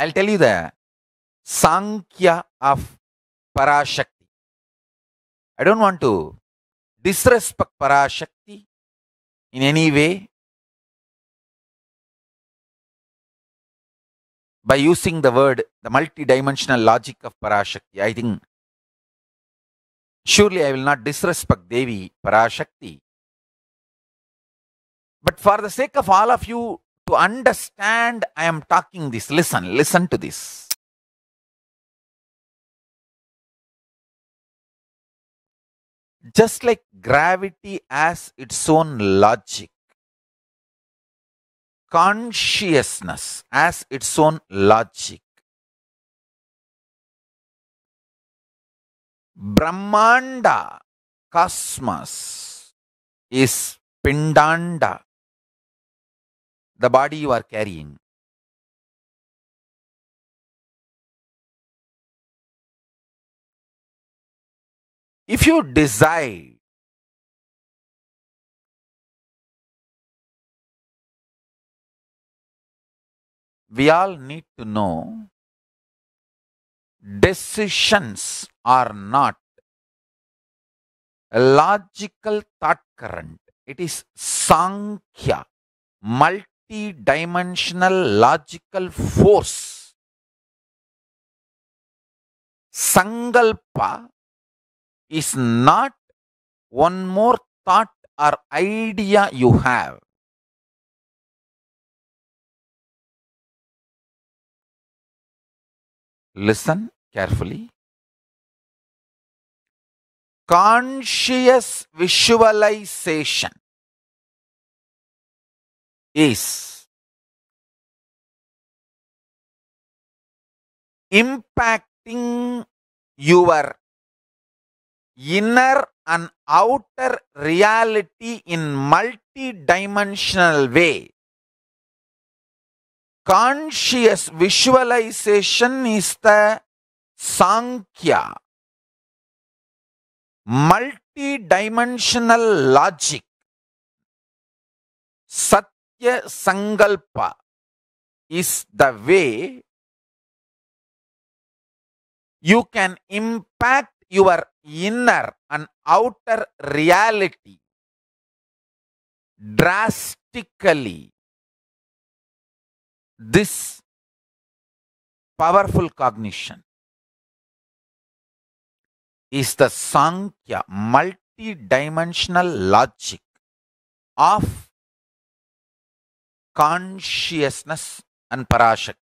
I'll tell you the Sankhya of Parashakti. I don't want to disrespect Parashakti in any way by using the word, the multidimensional logic of Parashakti. I think surely I will not disrespect Devi Parashakti. But for the sake of all of you to understand, I am talking this. Listen, listen to this. Just like gravity has its own logic, consciousness has its own logic. Brahmanda, cosmos, is Pindanda, the body you are carrying. If you desire, we all need to know decisions are not a logical thought current. It is Sankhya, multi multi dimensional logical force sankalp is not one more thought or idea you have listen carefully conscious visualisation is impacting your inner and outer reality in multi-dimensional way conscious visualization is the sankhya multi-dimensional logic Sat Nitya Sankalpa is the way you can impact your inner and outer reality drastically. This powerful cognition is the Sankhya multi-dimensional logic of consciousness and Parasakthi